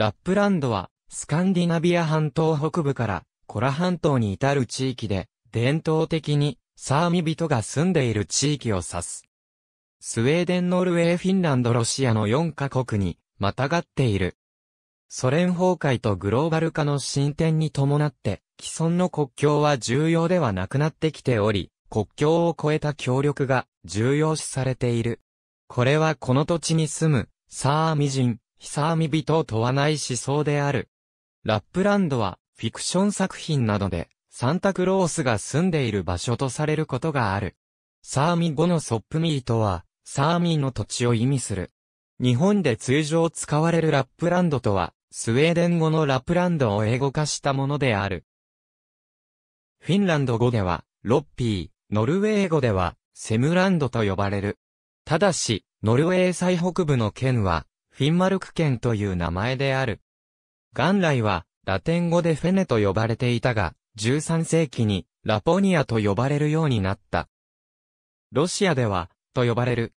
ラップランドは、スカンディナビア半島北部から、コラ半島に至る地域で、伝統的に、サーミ人が住んでいる地域を指す。スウェーデン、ノルウェー、フィンランド、ロシアの4カ国に、またがっている。ソ連崩壊とグローバル化の進展に伴って、既存の国境は重要ではなくなってきており、国境を越えた協力が重要視されている。これはこの土地に住む、サーミ人、サーミ人を問わない思想である。ラップランドは、フィクション作品などで、サンタクロースが住んでいる場所とされることがある。サーミ語のソップミーとは、サーミーの土地を意味する。日本で通常使われるラップランドとは、スウェーデン語のラップランドを英語化したものである。フィンランド語では、ロッピー、ノルウェー語では、セムランドと呼ばれる。ただし、ノルウェー最北部の県は、フィンマルク県という名前である。元来は、ラテン語でフェネと呼ばれていたが、13世紀に、ラポニアと呼ばれるようになった。ロシアでは、と呼ばれる。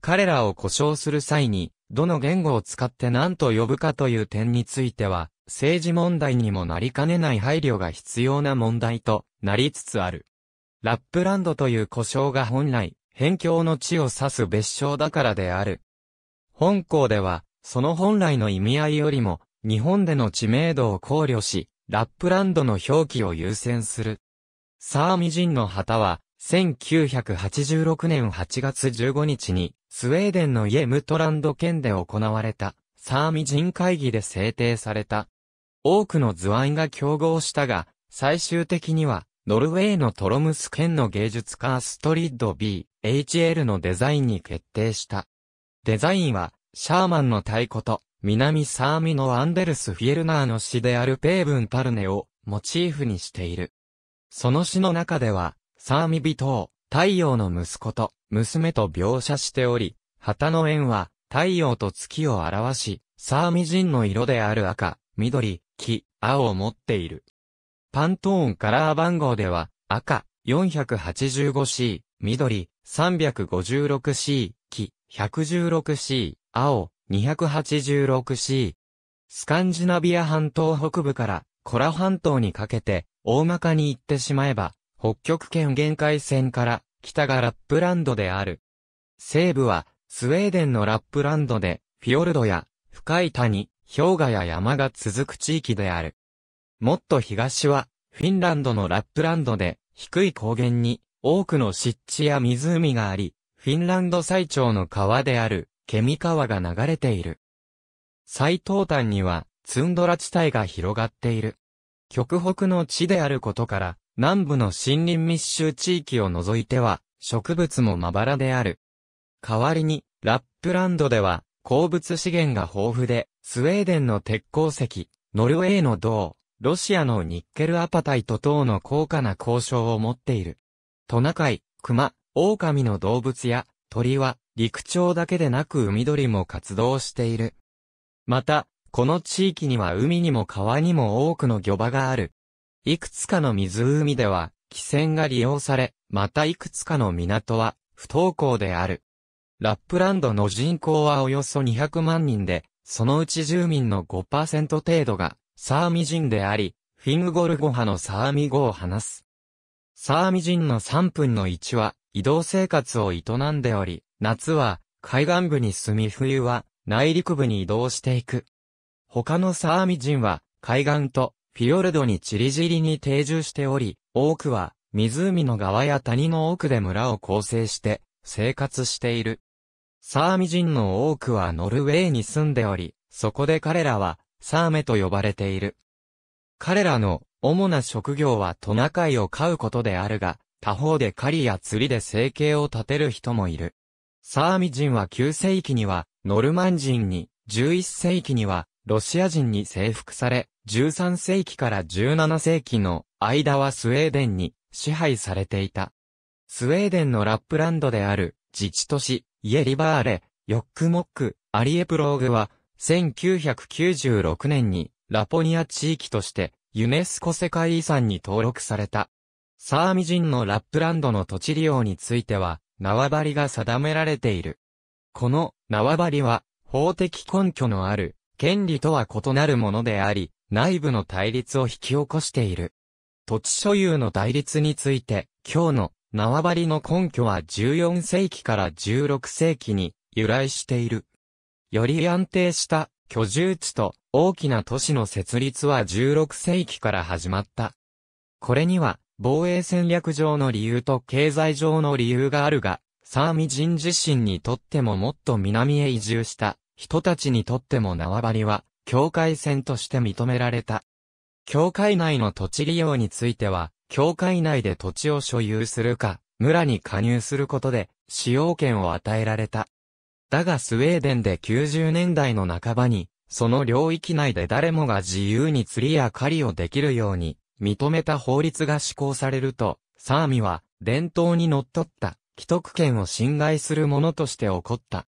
彼らを呼称する際に、どの言語を使って何と呼ぶかという点については、政治問題にもなりかねない配慮が必要な問題となりつつある。ラップランドという呼称が本来、辺境の地を指す別称だからである。本校では、その本来の意味合いよりも、日本での知名度を考慮し、ラップランドの表記を優先する。サーミ人の旗は、1986年8月15日に、スウェーデンのイエムトランド県で行われた、サーミ人会議で制定された。多くの図案が競合したが、最終的には、ノルウェーのトロムス県の芸術家ストリッド B、HL のデザインに決定した。デザインは、シャーマンの太鼓と、南サーミのアンデルス・フィエルナーの詩であるペーブン・パルネをモチーフにしている。その詩の中では、サーミ人を太陽の息子と娘と描写しており、旗の円は太陽と月を表し、サーミ人の色である赤、緑、黄、青を持っている。パントーンカラー番号では、赤 485C、緑 356C、116C、青、286C。スカンジナビア半島北部からコラ半島にかけて、大まかに行ってしまえば、北極圏限界線から北がラップランドである。西部はスウェーデンのラップランドで、フィヨルドや深い谷、氷河や山が続く地域である。もっと東は、フィンランドのラップランドで、低い高原に、多くの湿地や湖があり、フィンランド最長の川である、ケミ川が流れている。最東端には、ツンドラ地帯が広がっている。極北の地であることから、南部の森林密集地域を除いては、植物もまばらである。代わりに、ラップランドでは、鉱物資源が豊富で、スウェーデンの鉄鉱石、ノルウェーの銅、ロシアのニッケルアパタイト等の高価な交渉を持っている。トナカイ、クマ、狼の動物や鳥は陸鳥だけでなく海鳥も活動している。また、この地域には海にも川にも多くの漁場がある。いくつかの湖では、汽船が利用され、またいくつかの港は不登校である。ラップランドの人口はおよそ200万人で、そのうち住民の5%程度がサーミ人であり、フィングゴルゴ派のサーミ語を話す。サーミ人の3分の1は移動生活を営んでおり、夏は海岸部に住み冬は内陸部に移動していく。他のサーミ人は海岸とフィヨルドに散り散りに定住しており、多くは湖の川や谷の奥で村を構成して生活している。サーミ人の多くはノルウェーに住んでおり、そこで彼らはサーメと呼ばれている。彼らの主な職業はトナカイを飼うことであるが、他方で狩りや釣りで生計を立てる人もいる。サーミ人は9世紀には、ノルマン人に、11世紀には、ロシア人に征服され、13世紀から17世紀の間はスウェーデンに支配されていた。スウェーデンのラップランドである自治都市、イエリバーレ、ヨックモック、アリエプローグは、1996年にラポニア地域としてユネスコ世界遺産に登録された。サーミ人のラップランドの土地利用については、縄張りが定められている。この縄張りは、法的根拠のある、権利とは異なるものであり、内部の対立を引き起こしている。土地所有の対立について、今日の縄張りの根拠は14世紀から16世紀に由来している。より安定した居住地と大きな都市の設立は16世紀から始まった。これには防衛戦略上の理由と経済上の理由があるが、サーミ人自身にとってももっと南へ移住した人たちにとっても縄張りは、境界線として認められた。境界内の土地利用については、境界内で土地を所有するか、村に加入することで、使用権を与えられた。だがスウェーデンで90年代の半ばに、その領域内で誰もが自由に釣りや狩りをできるように認めた法律が施行されると、サーミは伝統にのっとった既得権を侵害するものとして起こった。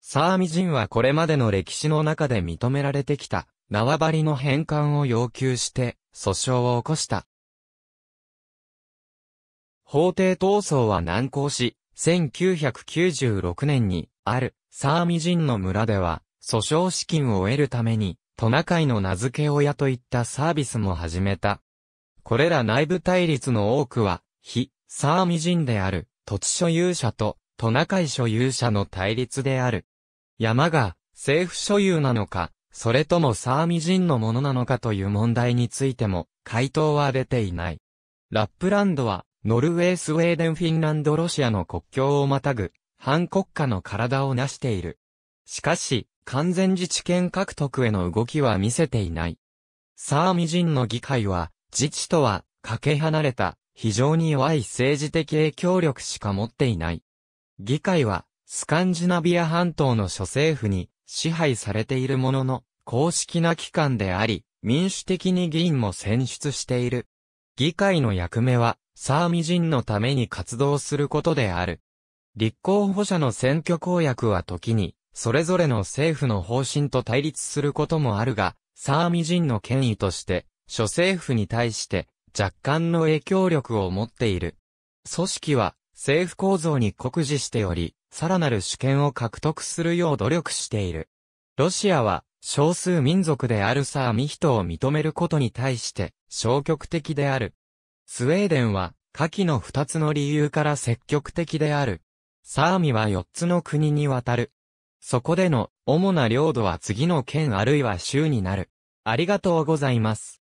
サーミ人はこれまでの歴史の中で認められてきた縄張りの返還を要求して訴訟を起こした。法廷闘争は難航し、1996年にあるサーミ人の村では訴訟資金を得るためにトナカイの名付け親といったサービスも始めた。これら内部対立の多くは、非、サーミ人である、土地所有者と、トナカイ所有者の対立である。山が、政府所有なのか、それともサーミ人のものなのかという問題についても、回答は出ていない。ラップランドは、ノルウェースウェーデンフィンランドロシアの国境をまたぐ、反国家の体を成している。しかし、完全自治権獲得への動きは見せていない。サーミ人の議会は、自治とは、かけ離れた、非常に弱い政治的影響力しか持っていない。議会は、スカンジナビア半島の諸政府に支配されているものの、公式な機関であり、民主的に議員も選出している。議会の役目は、サーミ人のために活動することである。立候補者の選挙公約は時に、それぞれの政府の方針と対立することもあるが、サーミ人の権威として、諸政府に対して若干の影響力を持っている。組織は政府構造に酷似しており、さらなる主権を獲得するよう努力している。ロシアは少数民族であるサーミヒトを認めることに対して消極的である。スウェーデンは下記の二つの理由から積極的である。サーミは四つの国にわたる。そこでの主な領土は次の県あるいは州になる。ありがとうございます。